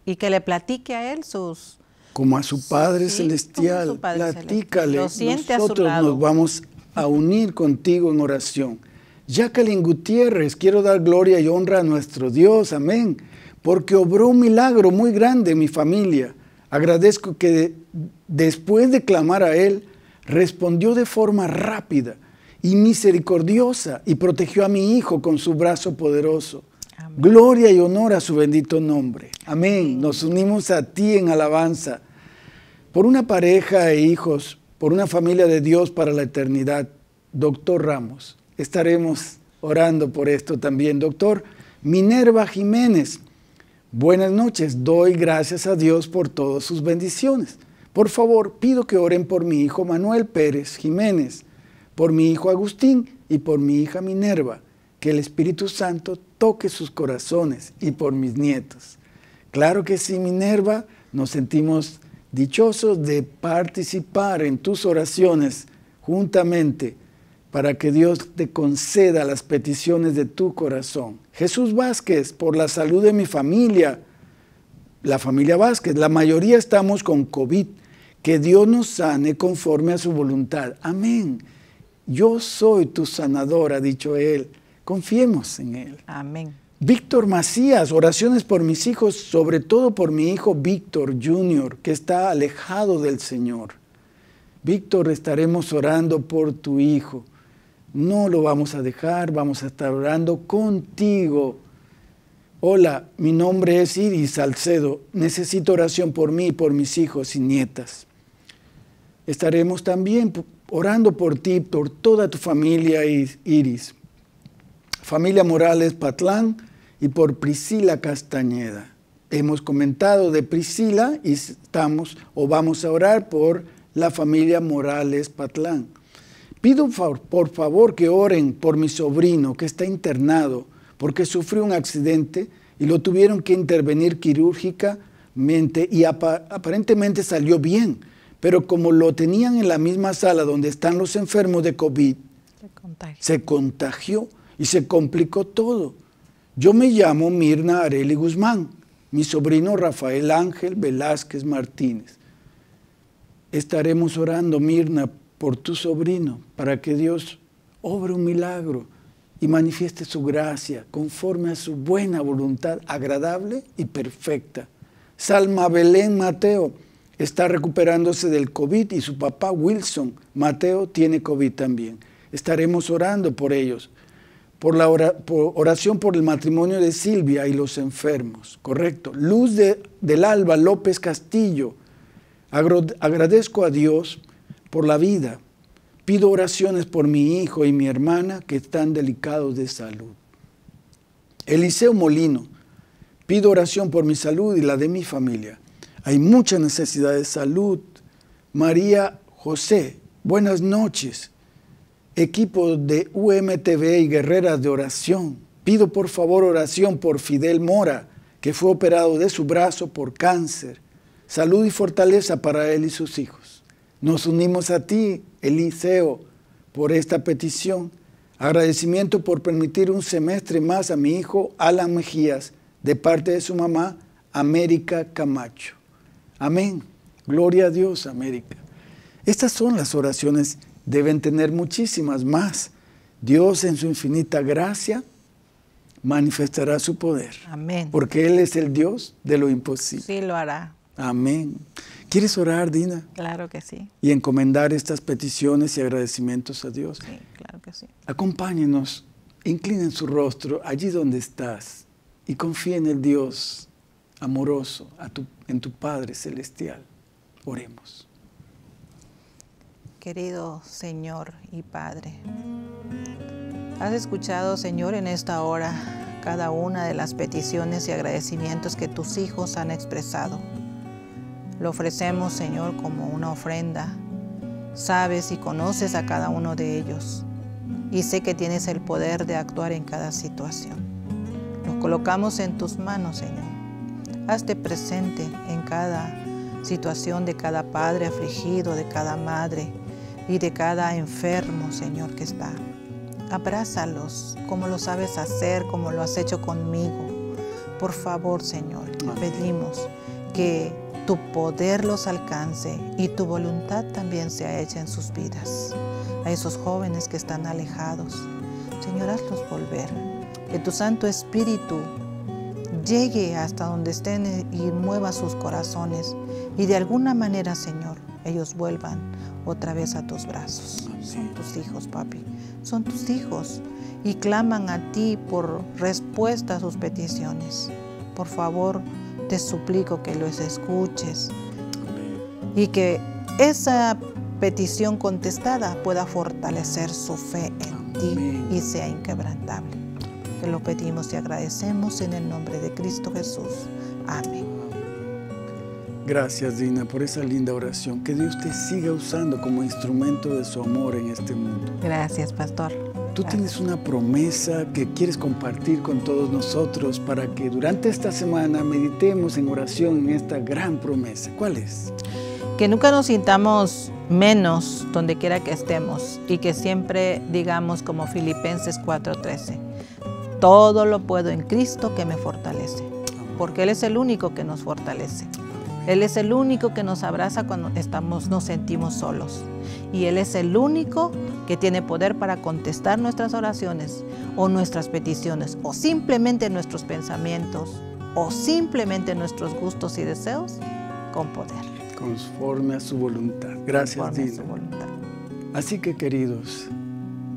y que le platique a Él sus... Como a su Padre Celestial, platícale, nosotros nos vamos a unir contigo en oración. Jacqueline Gutiérrez, quiero dar gloria y honra a nuestro Dios, amén, porque obró un milagro muy grande en mi familia. Agradezco que después de clamar a Él, respondió de forma rápida y misericordiosa y protegió a mi hijo con su brazo poderoso. Gloria y honor a su bendito nombre. Amén. Nos unimos a ti en alabanza por una pareja e hijos, por una familia de Dios para la eternidad. Doctor Ramos, estaremos orando por esto también. Doctor Minerva Jiménez, buenas noches. Doy gracias a Dios por todas sus bendiciones. Por favor, pido que oren por mi hijo Manuel Pérez Jiménez por mi hijo Agustín y por mi hija Minerva, que el Espíritu Santo toque sus corazones y por mis nietos. Claro que sí, Minerva, nos sentimos dichosos de participar en tus oraciones juntamente para que Dios te conceda las peticiones de tu corazón. Jesús Vázquez, por la salud de mi familia, la familia Vázquez, la mayoría estamos con COVID, que Dios nos sane conforme a su voluntad. Amén yo soy tu sanador, ha dicho Él. Confiemos en Él. Amén. Víctor Macías, oraciones por mis hijos, sobre todo por mi hijo Víctor Jr., que está alejado del Señor. Víctor, estaremos orando por tu hijo. No lo vamos a dejar, vamos a estar orando contigo. Hola, mi nombre es Iris Salcedo. Necesito oración por mí y por mis hijos y nietas. Estaremos también orando por ti, por toda tu familia Iris, familia Morales Patlán y por Priscila Castañeda. Hemos comentado de Priscila y estamos o vamos a orar por la familia Morales Patlán. Pido por favor que oren por mi sobrino que está internado porque sufrió un accidente y lo tuvieron que intervenir quirúrgicamente y aparentemente salió bien, pero como lo tenían en la misma sala donde están los enfermos de COVID, se contagió, y se complicó todo. Yo me llamo Mirna Areli Guzmán, mi sobrino Rafael Ángel Velázquez Martínez. Estaremos orando, Mirna, por tu sobrino, para que Dios obre un milagro y manifieste su gracia conforme a su buena voluntad, agradable y perfecta. Salma Belén Mateo está recuperándose del COVID y su papá Wilson, Mateo, tiene COVID también. Estaremos orando por ellos, por la oración por el matrimonio de Silvia y los enfermos, correcto. Luz de, del Alba López Castillo, agradezco a Dios por la vida. Pido oraciones por mi hijo y mi hermana que están delicados de salud. Eliseo Molino, pido oración por mi salud y la de mi familia. Hay mucha necesidad de salud. María José, buenas noches. Equipo de UMTV y Guerreras de Oración, pido por favor oración por Fidel Mora, que fue operado de su brazo por cáncer. Salud y fortaleza para él y sus hijos. Nos unimos a ti, Eliseo, por esta petición. Agradecimiento por permitir un semestre más a mi hijo Alan Mejías, de parte de su mamá, América Camacho. Amén. Gloria a Dios, América. Estas son las oraciones, deben tener muchísimas más. Dios en su infinita gracia manifestará su poder. Amén. Porque Él es el Dios de lo imposible. Sí, lo hará. Amén. ¿Quieres orar, Dina? Claro que sí. Y encomendar estas peticiones y agradecimientos a Dios. Sí, claro que sí. Acompáñenos, inclinen su rostro allí donde estás y confíen en el Dios amoroso a tu, en tu Padre Celestial. Oremos. Querido Señor y Padre, has escuchado, Señor, en esta hora cada una de las peticiones y agradecimientos que tus hijos han expresado. Lo ofrecemos, Señor, como una ofrenda. Sabes y conoces a cada uno de ellos y sé que tienes el poder de actuar en cada situación. nos colocamos en tus manos, Señor Hazte presente en cada situación de cada padre afligido, de cada madre y de cada enfermo, Señor, que está. Abrázalos como lo sabes hacer, como lo has hecho conmigo. Por favor, Señor, te pedimos que tu poder los alcance y tu voluntad también sea hecha en sus vidas. A esos jóvenes que están alejados, Señor, hazlos volver. Que tu Santo Espíritu llegue hasta donde estén y mueva sus corazones. Y de alguna manera, Señor, ellos vuelvan otra vez a tus brazos. Son tus hijos, papi. Son tus hijos. Y claman a ti por respuesta a sus peticiones. Por favor, te suplico que los escuches. Y que esa petición contestada pueda fortalecer su fe en ti y sea inquebrantable. ...que lo pedimos y agradecemos en el nombre de Cristo Jesús. Amén. Gracias Dina por esa linda oración. Que Dios te siga usando como instrumento de su amor en este mundo. Gracias, pastor. Tú tienes una promesa que quieres compartir con todos nosotros para que durante esta semana meditemos en oración en esta gran promesa. ¿Cuál es? Que nunca nos sintamos menos donde quiera que estemos y que siempre digamos como Filipenses 4:13. Todo lo puedo en Cristo que me fortalece, porque Él es el único que nos fortalece. Él es el único que nos abraza cuando estamos, nos sentimos solos. Y Él es el único que tiene poder para contestar nuestras oraciones o nuestras peticiones o simplemente nuestros pensamientos o simplemente nuestros gustos y deseos con poder. Conforme a su voluntad. Gracias, Dios. A Así que, queridos,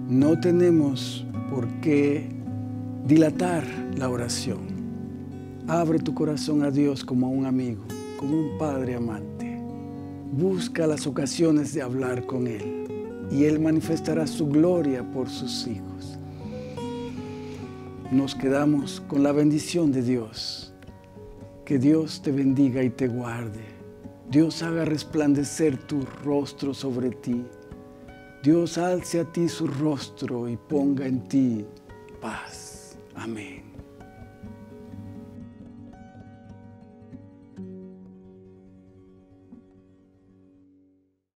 no tenemos por qué dilatar la oración. Abre tu corazón a Dios como a un amigo, como un padre amante. Busca las ocasiones de hablar con Él y Él manifestará su gloria por sus hijos. Nos quedamos con la bendición de Dios. Que Dios te bendiga y te guarde. Dios haga resplandecer tu rostro sobre ti. Dios alce a ti su rostro y ponga en ti paz. Amém.